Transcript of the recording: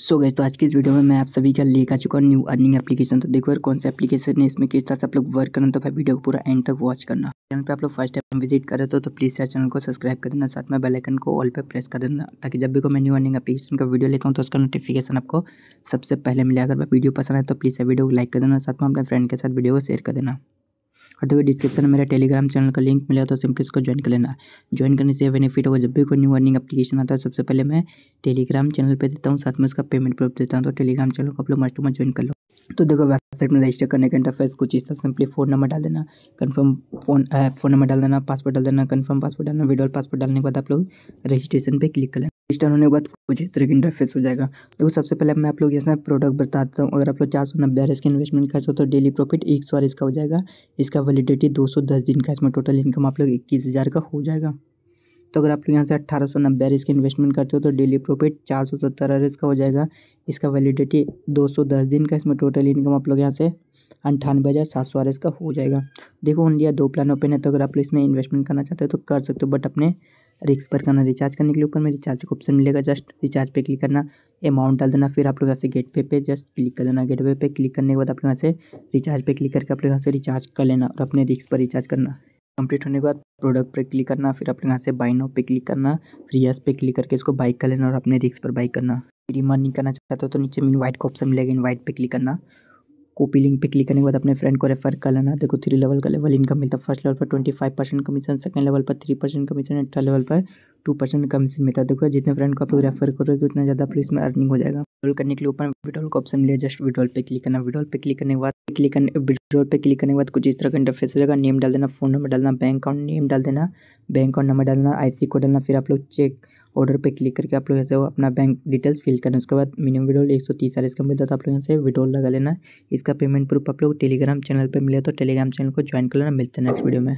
सो so गए तो आज की इस वीडियो में मैं आप सभी का लेकर चुका हूँ न्यू अर्निंग एप्लीकेशन तो देखो यार कौन सा एप्लीकेशन है इसमें किस तरह से आप लोग वर्क करना तो फिर वीडियो को पूरा एंड तक वॉच करना चैनल पे आप लोग फर्स्ट टाइम विजिट कर रहे हो तो प्लीज़ यार चैनल को सब्सक्राइब कर देना साथ में बेलाइकन को ऑल पर प्रेस कर देना ताकि जब भी कोई मैं न्यू अर्निंग एप्लीकेशन का वीडियो लेता हूँ तो उसका नोटिफिकेशन आपको सबसे पहले मिले अगर वीडियो पसंद है तो प्लीज़ वीडियो को लाइक कर देना साथ में अपने फ्रेंड के साथ वीडियो को शेयर कर देना करते हुए डिस्क्रिप्शन में मेरा टेलीग्राम चैनल का लिंक मिला तो सिंपली उसको ज्वाइन कर लेना ज्वाइन करने से बेनिफिट होगा जब भी कोई न्यू अर्निंग अपलीकेशन आता है सबसे पहले मैं टेलीग्राम चैनल पर देता हूँ साथ में उसका पेमेंट प्रूफ देता हूँ तो टेलीग्राम चैनल को आप लोग मस्ट मस्ट ज्वाइन कर लो तो देखो वेबसाइट में रजिस्टर करने का इंटरफेस कुछ इस तरह सिंपली फ़ोन नंबर डाल देना confirm phone app phone number डाल देना पासवर्ड डाल देना कंफर्म पासवर्ड डालना विड्रॉल पासवर्ड डालने के बाद आप लोग रजिस्ट्रेशन पे क्लिक कर लेना इंस्टॉल होने के बाद कुछ इस तरह का इंटरफेस हो जाएगा देखो सबसे पहले मैं आप लोग जैसे प्रोडक्ट बताता हूँ अगर आप लोग चार सौ नब्बे हज़ार इसका इन्वेस्टमेंट करते हो तो डेली प्रॉफिट एक सौ इसका हो जाएगा इसका वैलिडिटी दो सौ दस दिन का इसमें टोटल इनकम आप लोग इक्कीस हज़ार का हो जाएगा तो अगर आप लोग यहाँ से अट्ठारह सौ नब्बे इसका इन्वेस्टमेंट करते हो तो डेली प्रॉफिट चार सौ सत्तर हज़ार इसका हो जाएगा इसका वैलिडिटी दो सौ दस दिन का इसमें टोटल इनकम आप लोग यहाँ से अंठानवे हज़ार सात सौ इसका हो जाएगा देखो ओनली दो प्लान ओपन है तो अगर आप लोग इसमें इन्वेस्टमेंट करना चाहते हो तो कर सकते हो बट अपने रिक्स पर करना रिचार्ज करने के लिए ऊपर में रिचार्ज का ऑप्शन मिलेगा जस्ट रिचार्ज पे क्लिक करना अमाउंट डाल देना फिर आप लोग यहाँ से गेट पे पे जस्ट क्लिक कर देना गेट पे पे क्लिक करने के बाद आप लोग यहाँ से रिचार्ज पे क्लिक करके आप लोग यहाँ से रिचार्ज कर लेना और अपने रिक्स पर रिचार्ज करना कंप्लीट होने के बाद प्रोडक्ट पर क्लिक करना फिर अपने यहाँ से बाई नो पे क्लिक करना फिर यस पे क्लिक करके इसको बाइक कर लेना और अपने रिक्स पर बाइक करना मन नहीं करना चाहता हो तो नीचे में इन्वाइट का ऑप्शन मिलेगा इन्वाइट पे क्लिक करना कॉपी लिंक पे क्लिक करने के बाद अपने फ्रेंड को रेफर कर लेना देखो थ्री लेवल का लेवल इनकम मिलता है फर्स्ट लेवल पर twenty five percent commission second level पर three percent commission and third level पर टू परसेंट कमीशन मिलता है देखो जितने फ्रेंड को आप रेफर हाँ। करोगे उतना ज़्यादा फिर इसमें अर्निंग हो जाएगा विड्रॉल करने के लिए ऊपर विड्रॉल का ऑप्शन मिले जस्ट विड्रॉल पे क्लिक करना विड्रॉल पे क्लिक करने के बाद क्लिक करने विड्रॉल पे क्लिक करने के बाद कुछ इस तरह का इंटरफेस हो जाएगा नेम डाल देना फोन नंबर डालना बैंक अकाउंट नेम डाल देना बैंक अकाउंट नंबर डालना आई कोड डालना फिर आप लोग चेक ऑर्डर पे क्लिक करके आप लोग यहाँ से अपना बैंक डिटेल्स फिल करना उसके बाद मिनिमम विड्रोल एक सौ तीस इसका मिलता था तो आप लोग यहाँ से विड्रोल लगा लेना इसका पेमेंट प्रूफ आप लोग टेलीग्राम चैनल पर मिले तो टेलीग्राम चैनल को ज्वाइन कर लेना मिलते हैं नेक्स्ट वीडियो में